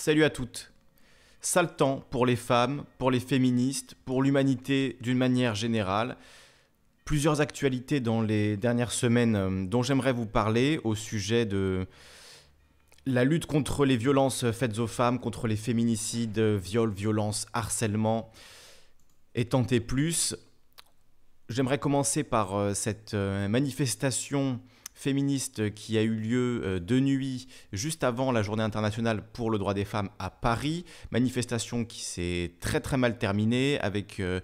Salut à toutes. Sale temps pour les femmes, pour les féministes, pour l'humanité d'une manière générale. Plusieurs actualités dans les dernières semaines euh, dont j'aimerais vous parler au sujet de la lutte contre les violences faites aux femmes, contre les féminicides, viols, violences, harcèlement et tant et plus. J'aimerais commencer par euh, cette euh, manifestation féministe qui a eu lieu euh, de nuit juste avant la journée internationale pour le droit des femmes à Paris. Manifestation qui s'est très très mal terminée avec euh,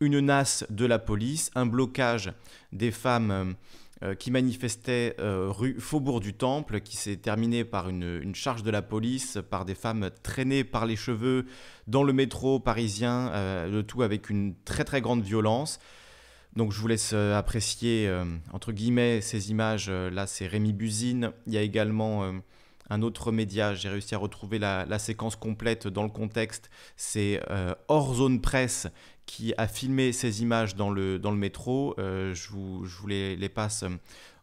une nasse de la police, un blocage des femmes euh, qui manifestaient rue Faubourg du Temple, qui s'est terminée par une, charge de la police, par des femmes traînées par les cheveux dans le métro parisien, le tout avec une très très grande violence. Donc je vous laisse euh, apprécier, euh, entre guillemets, ces images. Euh, là, c'est Rémi Buzine. Il y a également un autre média. J'ai réussi à retrouver la, séquence complète dans le contexte. C'est Hors Zone Presse qui a filmé ces images dans le, dans le métro. je, vous, les, les, passe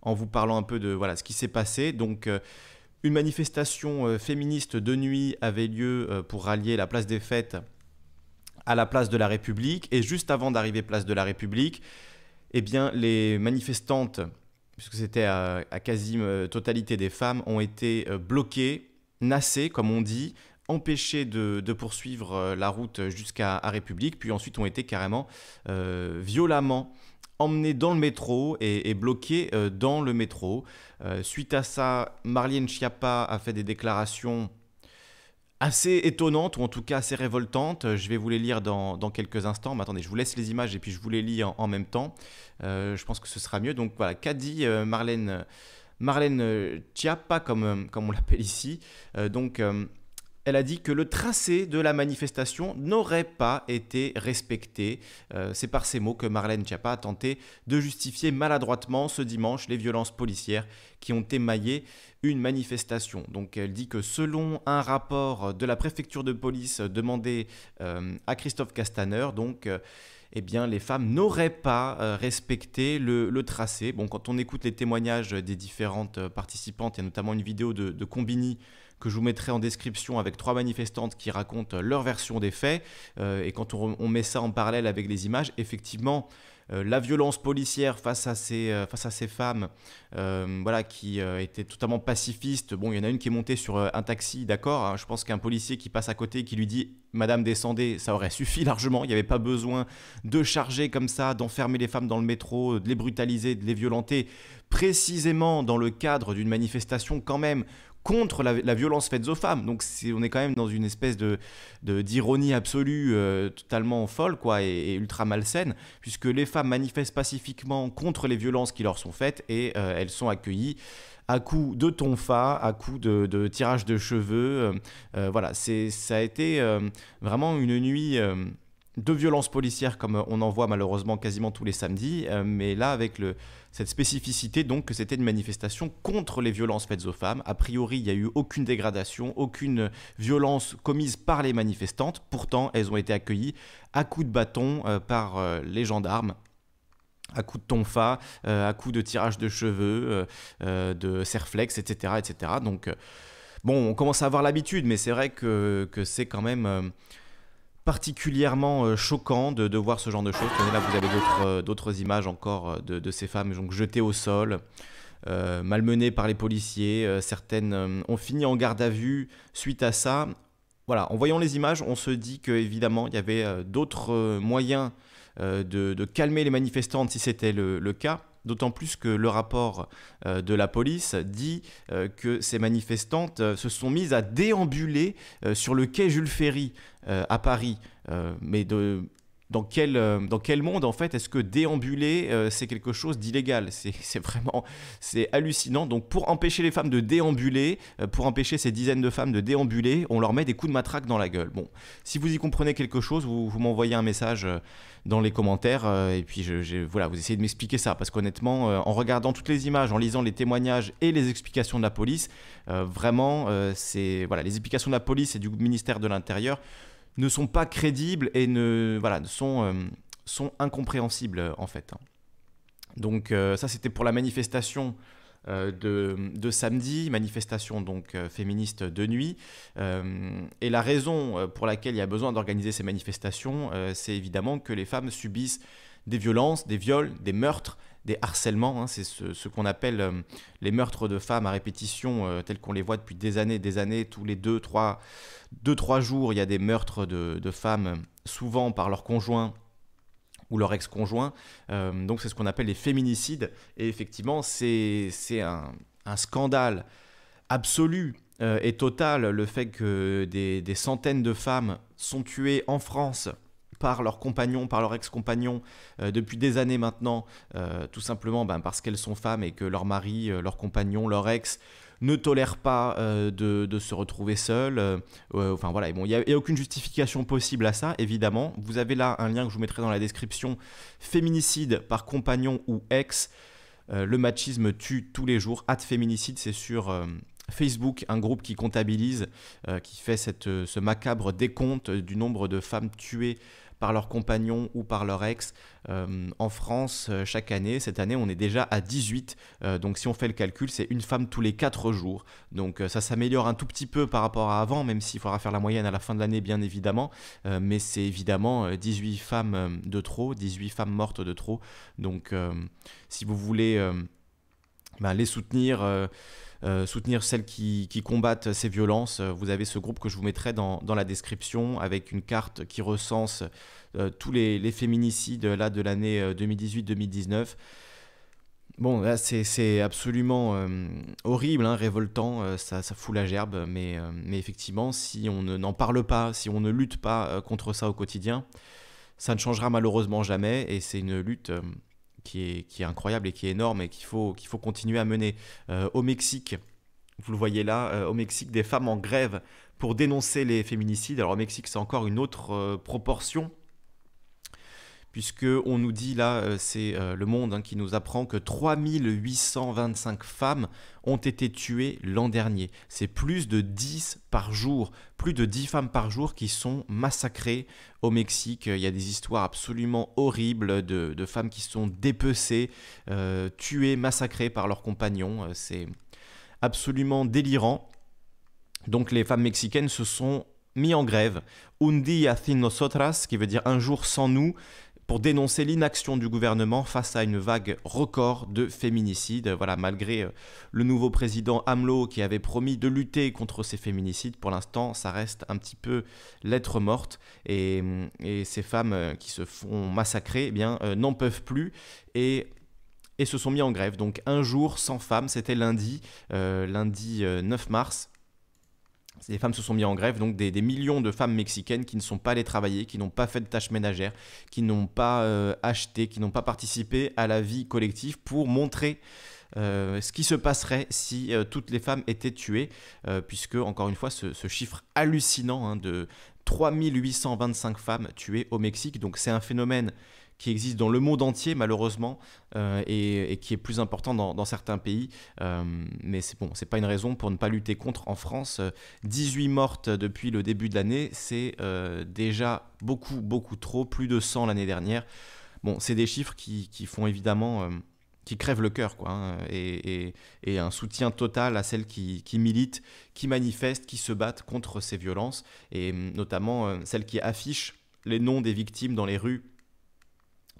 en vous parlant un peu de voilà, ce qui s'est passé. Donc... une manifestation féministe de nuit avait lieu pour rallier la place des fêtes à la place de la République. Et juste avant d'arriver place de la République, eh bien, les manifestantes, puisque c'était à, quasi euh, totalité des femmes, ont été euh, bloquées, nassées, comme on dit, empêchées de, poursuivre euh, la route jusqu'à République, puis ensuite ont été carrément violemment emmenées dans le métro et, bloquées dans le métro. suite à ça, Marlène Schiappa a fait des déclarations assez étonnante ou en tout cas assez révoltante. Euh, je vais vous les lire dans, quelques instants. Mais attendez, je vous laisse les images et puis je vous les lis en, même temps. Euh, je pense que ce sera mieux. Donc voilà, qu'a dit euh, Marlène, Marlène Chiappa, comme, comme on l'appelle ici. donc elle a dit que le tracé de la manifestation n'aurait pas été respecté. Euh, c'est par ces mots que Marlène Chiappa a tenté de justifier maladroitement ce dimanche les violences policières qui ont émaillé une manifestation. Donc elle dit que selon un rapport de la préfecture de police demandé euh, à Christophe Castaner, donc... Euh, eh bien, les femmes n'auraient pas respecté le, tracé. Bon, quand on écoute les témoignages des différentes participantes, il y a notamment une vidéo de, de Combini que je vous mettrai en description avec trois manifestantes qui racontent leur version des faits. Euh, et quand on, met ça en parallèle avec les images, effectivement, euh, la violence policière face à ces, euh, face à ces femmes voilà, qui étaient totalement pacifistes. Bon, il y en a une qui est montée sur un taxi, d'accord. Hein. je pense qu'un policier qui passe à côté qui lui dit Madame, descendez, ça aurait suffi largement. Il n'y avait pas besoin de charger comme ça, d'enfermer les femmes dans le métro, de les brutaliser, de les violenter. Précisément dans le cadre d'une manifestation, quand même, contre la, violence faite aux femmes. Donc on est quand même dans une espèce de d'ironie absolue, euh, totalement folle quoi, et, ultra malsaine, puisque les femmes manifestent pacifiquement contre les violences qui leur sont faites et euh, elles sont accueillies à coups de tonfa, à coups de, tirage de cheveux. Euh, voilà, c'est ça a été vraiment une nuit de violences policières comme on en voit malheureusement quasiment tous les samedis, euh, mais là avec cette spécificité donc que c'était une manifestation contre les violences faites aux femmes. A priori, il n'y a eu aucune dégradation, aucune violence commise par les manifestantes, pourtant elles ont été accueillies à coups de bâton euh, par euh, les gendarmes à coups de tonfa, à coups de tirage de cheveux, de serflex, etc., etc. Donc, bon, on commence à avoir l'habitude, mais c'est vrai que c'est quand même particulièrement euh, choquant de, voir ce genre de choses. là, vous avez d'autres euh, images encore euh, de, ces femmes jetées au sol, malmenées par les policiers. certaines ont fini en garde à vue suite à ça. Voilà, en voyant les images, on se dit qu'évidemment, il y avait d'autres moyens de, calmer les manifestantes si c'était le, le cas d'autant plus que le rapport euh, de la police dit euh, que ces manifestantes euh, se sont mises à déambuler sur le quai Jules Ferry à Paris, mais de dans quel, euh, dans quel monde en fait est-ce que déambuler euh, c'est quelque chose d'illégal C'est vraiment c'est hallucinant. Donc pour empêcher les femmes de déambuler, euh, pour empêcher ces dizaines de femmes de déambuler, on leur met des coups de matraque dans la gueule. Bon, si vous y comprenez quelque chose, vous, vous m'envoyez un message dans les commentaires et puis voilà, vous essayez de m'expliquer ça parce qu'honnêtement, en regardant toutes les images, en lisant les témoignages et les explications de la police, vraiment c'est voilà les explications de la police et du ministère de l'Intérieur ne sont pas crédibles et ne, voilà, sont, euh, sont incompréhensibles en fait. Donc euh, ça c'était pour la manifestation euh, de, samedi, manifestation donc féministe de nuit. et la raison pour laquelle il y a besoin d'organiser ces manifestations, c'est évidemment que les femmes subissent des violences, des viols, des meurtres, des harcèlements. Hein, c'est ce, qu'on appelle euh, les meurtres de femmes à répétition, euh, tels qu'on les voit depuis des années, des années. Tous les deux, trois, jours, il y a des meurtres de, femmes, souvent par leur conjoint ou leur ex-conjoint. Euh, donc c'est ce qu'on appelle les féminicides. Et effectivement, c'est un, scandale absolu et total le fait que des centaines de femmes sont tuées en France par leurs compagnons, par leur ex compagnon euh, depuis des années maintenant, euh, tout simplement ben, parce qu'elles sont femmes et que leur mari, euh, leur compagnon, leur ex ne tolèrent pas de, se retrouver seul enfin voilà, il bon, n'y a, a, aucune justification possible à ça, évidemment. Vous avez là un lien que je vous mettrai dans la description. Féminicide par compagnon ou ex. le machisme tue tous les jours. At féminicide, c'est sur... Facebook, un groupe qui comptabilise, qui fait cette, ce macabre décompte du nombre de femmes tuées par leur compagnon ou par leur ex euh, en France euh, chaque année. Cette année, on est déjà à 18. Euh, donc si on fait le calcul, c'est une femme tous les 4 jours. Donc ça s'améliore un tout petit peu par rapport à avant, même s'il faudra faire la moyenne à la fin de l'année, bien évidemment. mais c'est évidemment 18 femmes de trop, 18 femmes mortes de trop. Donc si vous voulez ben, les soutenir euh, soutenir celles qui, combattent ces violences. Euh, vous avez ce groupe que je vous mettrai dans, la description avec une carte qui recense euh, tous les, féminicides là, de l'année 2018-2019. Bon, là, c'est absolument horrible, hein, révoltant, ça, ça, fout la gerbe, mais, mais effectivement, si on n'en parle pas, si on ne lutte pas contre ça au quotidien, ça ne changera malheureusement jamais, et c'est une lutte qui est, incroyable et qui est énorme et qu'il faut, qu'il faut continuer à mener. Euh, au Mexique, vous le voyez là, euh, au Mexique, des femmes en grève pour dénoncer les féminicides. Alors au Mexique, c'est encore une autre euh, proportion Puisqu'on on nous dit là, euh, c'est euh, le monde hein, qui nous apprend que 3825 femmes ont été tuées l'an dernier. C'est plus de 10 par jour, plus de 10 femmes par jour qui sont massacrées au Mexique. Il y a des histoires absolument horribles de, femmes qui sont dépecées, euh, tuées, massacrées par leurs compagnons. C'est absolument délirant. Donc les femmes mexicaines se sont mis en grève. Un día sin nosotras, qui veut dire un jour sans nous, pour dénoncer l'inaction du gouvernement face à une vague record de féminicides. Voilà, malgré euh, le nouveau président Hamelot qui avait promis de lutter contre ces féminicides, pour l'instant, ça reste un petit peu lettre morte et, mm, ces femmes euh, qui se font massacrer, eh bien, euh, n'en peuvent plus et et se sont mis en grève. Donc un jour sans femmes, c'était lundi, lundi 9 mars, les femmes se sont mises en grève, donc des, millions de femmes mexicaines qui ne sont pas allées travailler, qui n'ont pas fait de tâches ménagères, qui n'ont pas euh, acheté, qui n'ont pas participé à la vie collective pour montrer euh, ce qui se passerait si euh, toutes les femmes étaient tuées, puisque, encore une fois, ce, chiffre hallucinant hein, de 3825 femmes tuées au Mexique, donc c'est un phénomène qui existe dans le monde entier, malheureusement, euh, et, qui est plus important dans, certains pays. Euh, mais c'est bon, c'est pas une raison pour ne pas lutter contre en France. 18 mortes depuis le début de l'année, c'est euh, déjà beaucoup, beaucoup trop, plus de 100 l'année dernière. Bon, c'est des chiffres qui, qui font évidemment qui crèvent le cœur, quoi, hein, et, et, un soutien total à celles qui, qui, militent, qui manifestent, qui se battent contre ces violences, et notamment celles qui affichent les noms des victimes dans les rues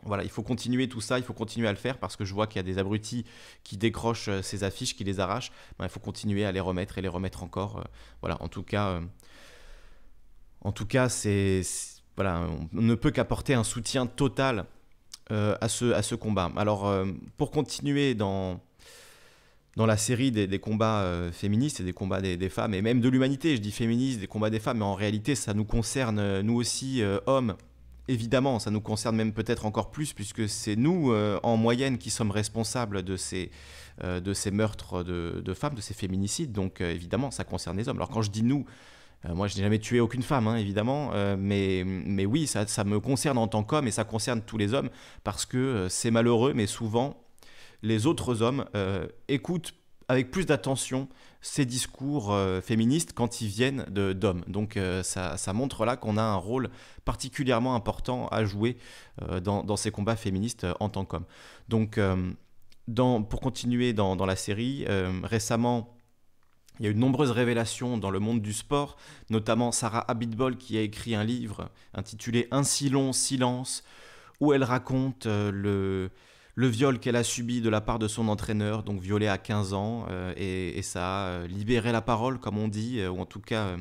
voilà, il faut continuer tout ça, il faut continuer à le faire parce que je vois qu'il y a des abrutis qui décrochent euh, ces affiches, qui les arrachent. Ben, il faut continuer à les remettre et les remettre encore. Euh, voilà, en tout cas, euh, en tout cas, c'est voilà, on ne peut qu'apporter un soutien total à, ce, à ce combat. Alors, pour continuer dans, dans la série des, combats féministes et des combats des, femmes, et même de l'humanité, je dis féministe, des combats des femmes, mais en réalité, ça nous concerne, nous aussi, hommes, évidemment, ça nous concerne même peut-être encore plus, puisque c'est nous, euh, en moyenne, qui sommes responsables de ces, euh, de ces meurtres de, femmes, de ces féminicides. Donc, euh, évidemment, ça concerne les hommes. Alors, quand je dis nous, moi, je n'ai jamais tué aucune femme, hein, évidemment, mais, mais oui, ça, ça, me concerne en tant qu'homme et ça concerne tous les hommes, parce que c'est malheureux, mais souvent, les autres hommes écoutent avec plus d'attention ces discours euh, féministes quand ils viennent d'hommes. Donc euh, ça, ça, montre là qu'on a un rôle particulièrement important à jouer euh, dans, dans, ces combats féministes en tant qu'hommes. Donc dans, pour continuer dans, dans la série, récemment... Il y a eu de nombreuses révélations dans le monde du sport, notamment Sarah Abitbol qui a écrit un livre intitulé Un si long silence, où elle raconte le, le viol qu'elle a subi de la part de son entraîneur, donc violé à 15 ans, euh, et, ça a euh, libéré la parole, comme on dit, euh, ou en tout cas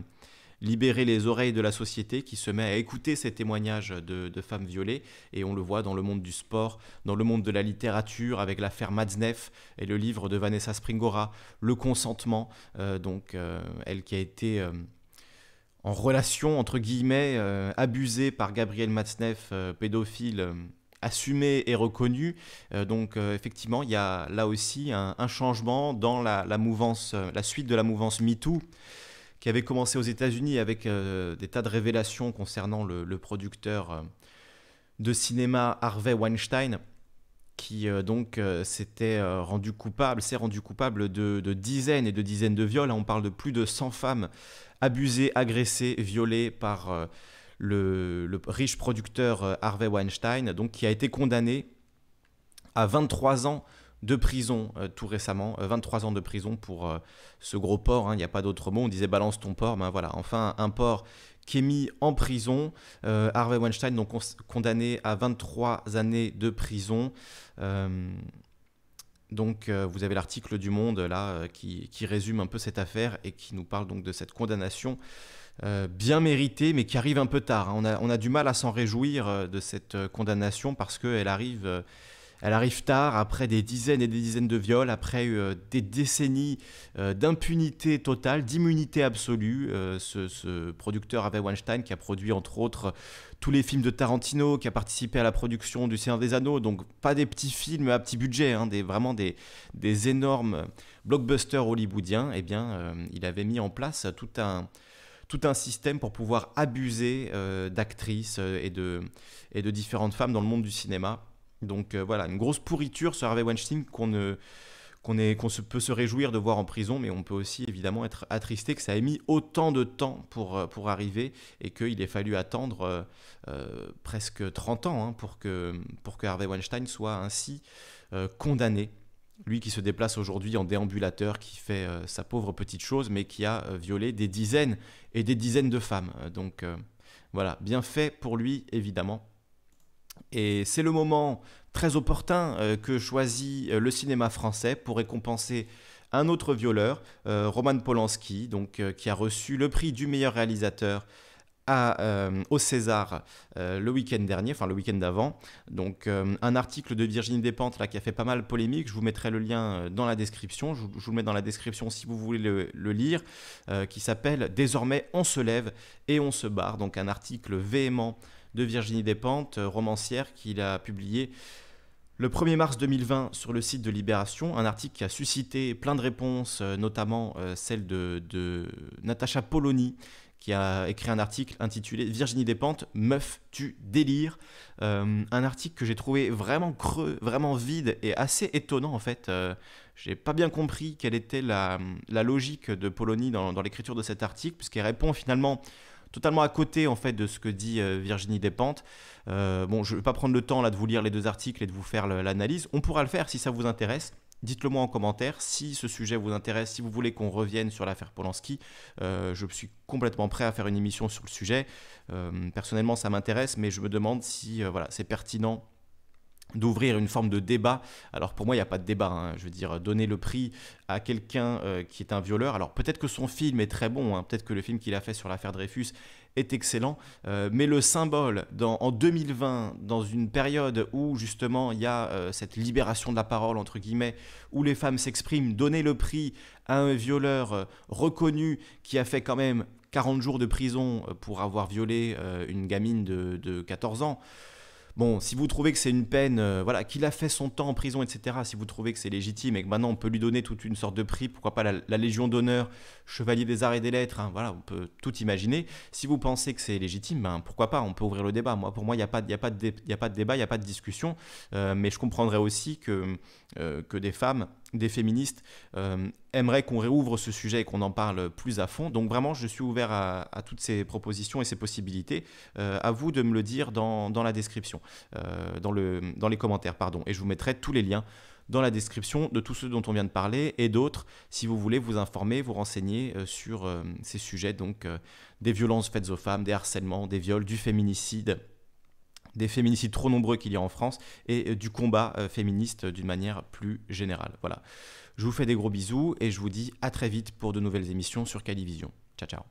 libéré les oreilles de la société qui se met à écouter ces témoignages de, femmes violées, et on le voit dans le monde du sport, dans le monde de la littérature, avec l'affaire Matzneff et le livre de Vanessa Springora, Le consentement, donc elle qui a été en relation, entre guillemets, abusée par Gabriel Matzneff, pédophile assumé et reconnu. Euh, donc euh, effectivement, il y a là aussi un, changement dans la, mouvance, euh, la suite de la mouvance MeToo qui avait commencé aux États-Unis avec des tas de révélations concernant le, producteur de cinéma Harvey Weinstein, qui donc s'était rendu coupable, s'est rendu coupable de, de, dizaines et de dizaines de viols. On parle de plus de 100 femmes abusées, agressées, violées par le, riche producteur euh, Harvey Weinstein, donc, qui a été condamné à 23 ans de prison euh, tout récemment, 23 euh, ans de prison pour ce gros porc, hein, il n'y a pas d'autre mot, on disait balance ton porc, ben voilà, enfin un porc qui est mis en prison, Harvey Weinstein donc condamné à 23 années de prison, donc euh, vous avez l'article du Monde là euh, qui, résume un peu cette affaire et qui nous parle donc de cette condamnation euh, bien méritée mais qui arrive un peu tard. Hein. On, on, a, du mal à s'en réjouir de cette condamnation parce qu'elle arrive elle arrive tard, après des dizaines et des dizaines de viols, après euh, des décennies euh, d'impunité totale, d'immunité absolue. Euh, ce, producteur Harvey Weinstein qui a produit entre autres tous les films de Tarantino, qui a participé à la production du Seigneur des Anneaux, donc pas des petits films à petit budget, hein, vraiment des, énormes blockbusters hollywoodiens, eh bien, il avait mis en place tout un, système pour pouvoir abuser d'actrices et de différentes femmes dans le monde du cinéma donc euh, voilà, une grosse pourriture sur Harvey Weinstein qu'on ne qu'on se, peut se réjouir de voir en prison, mais on peut aussi évidemment être attristé que ça ait mis autant de temps pour, euh, pour arriver et qu'il ait fallu attendre euh, presque 30 ans hein, pour, pour que Harvey Weinstein soit ainsi condamné. Lui qui se déplace aujourd'hui en déambulateur, qui fait sa pauvre petite chose, mais qui a violé des dizaines et des dizaines de femmes. Donc voilà, bien fait pour lui, évidemment. Et c'est le moment très opportun euh, que choisit euh, le cinéma français pour récompenser un autre violeur, euh, Roman Polanski, donc, qui a reçu le prix du meilleur réalisateur à, au César le week-end dernier, enfin le week-end d'avant. Donc un article de Virginie Despentes là, qui a fait pas mal polémique, je vous mettrai le lien dans la description, je, vous le mets dans la description si vous voulez le, le lire, qui s'appelle Désormais on se lève et on se barre, donc un article véhément de Virginie Despentes, euh, romancière, qu'il a publié le 1er mars 2020 sur le site de Libération, un article qui a suscité plein de réponses, euh, notamment euh, celle de, Natacha Poloni, qui a écrit un article intitulé Virginie Despentes, meuf, tu délire. un article que j'ai trouvé vraiment creux, vraiment vide et assez étonnant en fait. Je n'ai pas bien compris quelle était la, logique de Polony dans l'écriture de cet article, puisqu'elle répond finalement totalement à côté en fait de ce que dit euh, Virginie Despentes. Euh, bon, je ne vais pas prendre le temps là de vous lire les deux articles et de vous faire l'analyse. On pourra le faire si ça vous intéresse. Dites-le moi en commentaire si ce sujet vous intéresse, si vous voulez qu'on revienne sur l'affaire Polanski. Euh, je suis complètement prêt à faire une émission sur le sujet. personnellement, ça m'intéresse, mais je me demande si voilà, c'est pertinent d'ouvrir une forme de débat. Alors pour moi, il n'y a pas de débat. Hein. Je veux dire, donner le prix à quelqu'un euh, qui est un violeur. Alors peut-être que son film est très bon, hein. peut-être que le film qu'il a fait sur l'affaire Dreyfus est excellent, euh, mais le symbole dans, en 2020, dans une période où justement il y a euh, cette libération de la parole, entre guillemets, où les femmes s'expriment, donner le prix à un violeur reconnu qui a fait quand même 40 jours de prison pour avoir violé une gamine de, de 14 ans. Bon, si vous trouvez que c'est une peine, euh, voilà, qu'il a fait son temps en prison, etc., si vous trouvez que c'est légitime et que maintenant on peut lui donner toute une sorte de prix, pourquoi pas la, Légion d'honneur, Chevalier des Arts et des Lettres, hein, voilà, on peut tout imaginer. Si vous pensez que c'est légitime, ben, pourquoi pas, on peut ouvrir le débat. Moi, pour moi, il n'y a, pas, y a, pas de y a pas de débat, il n'y a pas de discussion, euh, mais je comprendrais aussi que, euh, que des femmes des féministes euh, aimeraient qu'on réouvre ce sujet et qu'on en parle plus à fond. Donc vraiment, je suis ouvert à, toutes ces propositions et ces possibilités. Euh, à vous de me le dire dans, la description, euh, dans, dans les commentaires, pardon. Et je vous mettrai tous les liens dans la description de tous ceux dont on vient de parler et d'autres si vous voulez vous informer, vous renseigner sur ces sujets, donc des violences faites aux femmes, des harcèlements, des viols, du féminicide, des féminicides trop nombreux qu'il y a en France et euh, du combat euh, féministe d'une manière plus générale. Voilà. Je vous fais des gros bisous et je vous dis à très vite pour de nouvelles émissions sur Calivision. Ciao ciao.